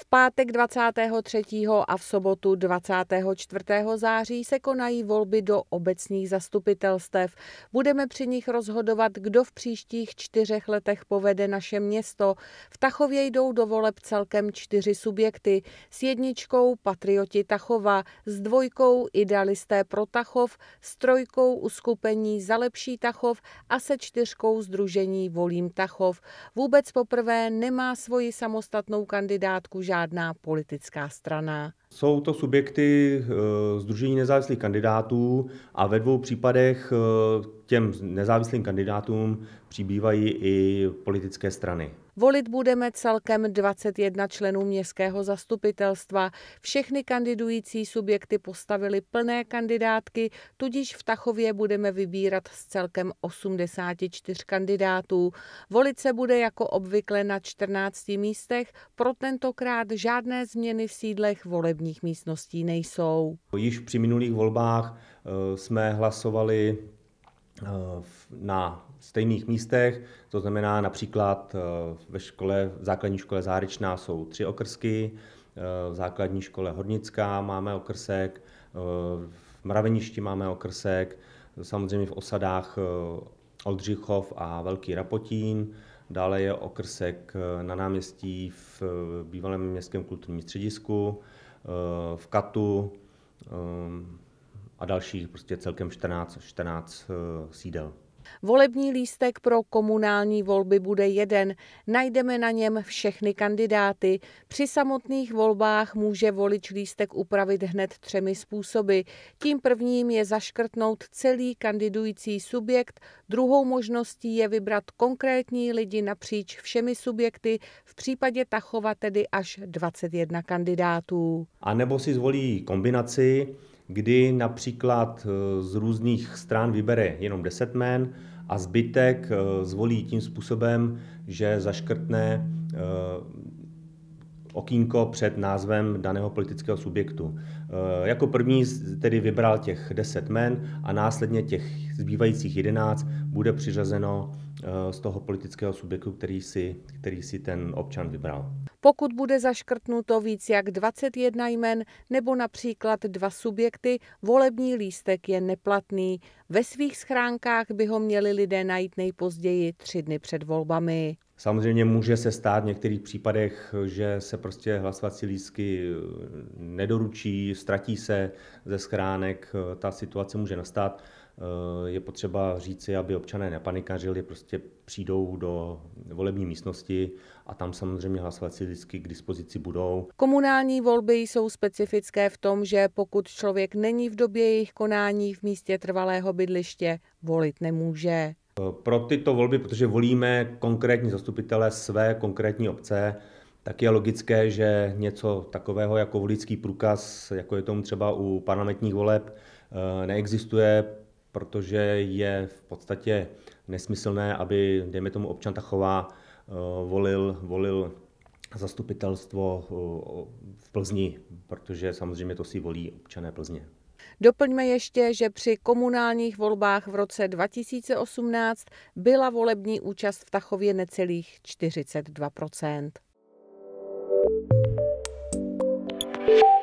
V pátek 23. a v sobotu 24. září se konají volby do obecních zastupitelstev. Budeme při nich rozhodovat, kdo v příštích čtyřech letech povede naše město. V Tachově jdou do voleb celkem čtyři subjekty. S jedničkou Patrioti Tachova, s dvojkou Idealisté pro Tachov, s trojkou Uskupení za lepší Tachov a se čtyřkou Združení Volím Tachov. Vůbec poprvé nemá svoji samostatnou kandidátku žádná žádná politická strana jsou to subjekty Združení eh, nezávislých kandidátů a ve dvou případech eh, těm nezávislým kandidátům přibývají i politické strany. Volit budeme celkem 21 členů městského zastupitelstva. Všechny kandidující subjekty postavili plné kandidátky, tudíž v Tachově budeme vybírat z celkem 84 kandidátů. Volit se bude jako obvykle na 14 místech, pro tentokrát žádné změny v sídlech voleb volebních místností nejsou. Již při minulých volbách eh, jsme hlasovali eh, na stejných místech, to znamená například eh, ve škole, v základní škole Zárečná jsou tři okrsky, v základní škole Hornická máme okrsek, v Mraveništi máme okrsek, samozřejmě v osadách Oldřichov a Velký Rapotín, dále je okrsek na náměstí v bývalém městském kulturním středisku, v Katu ehm, a dalších, prostě celkem 14, 14 eh, sídel. Volební lístek pro komunální volby bude jeden. Najdeme na něm všechny kandidáty. Při samotných volbách může volič lístek upravit hned třemi způsoby. Tím prvním je zaškrtnout celý kandidující subjekt, druhou možností je vybrat konkrétní lidi napříč všemi subjekty, v případě Tachova tedy až 21 kandidátů. A nebo si zvolí kombinaci kdy například eh, z různých stran vybere jenom 10 men a zbytek eh, zvolí tím způsobem, že zaškrtne eh, okýnko před názvem daného politického subjektu. Jako první tedy vybral těch 10 men a následně těch zbývajících 11 bude přiřazeno Eh, z toho politického subjektu, který si, který si ten občan vybral. Pokud bude zaškrtnuto víc jak 21 jmen nebo například dva subjekty, volební lístek je neplatný. Ve svých schránkách by ho měli lidé najít nejpozději tři dny před volbami. Samozřejmě může se stát v některých případech, že se prostě hlasovací lístky eh, nedoručí, ztratí se ze schránek, eh, ta situace může nastat. Eh, je potřeba říci, aby občané nepanikařili, prostě přijdou do volební místnosti a tam samozřejmě hlasovací lístky k dispozici budou. Komunální volby jsou specifické v tom, že pokud člověk není v době jejich konání v místě trvalého bydliště, volit nemůže. Eh, pro tyto volby, protože volíme konkrétní zastupitele své konkrétní obce, tak je logické, že něco takového jako volický průkaz, jako je tomu třeba u parlamentních voleb, eh, neexistuje, protože je v podstatě nesmyslné, aby, dejme tomu, občan Tachová eh, volil, volil zastupitelstvo eh, v Plzni, protože samozřejmě to si volí občané Plzně. Doplňme ještě, že při komunálních volbách v roce 2018 byla volební účast v Tachově necelých 42 thank you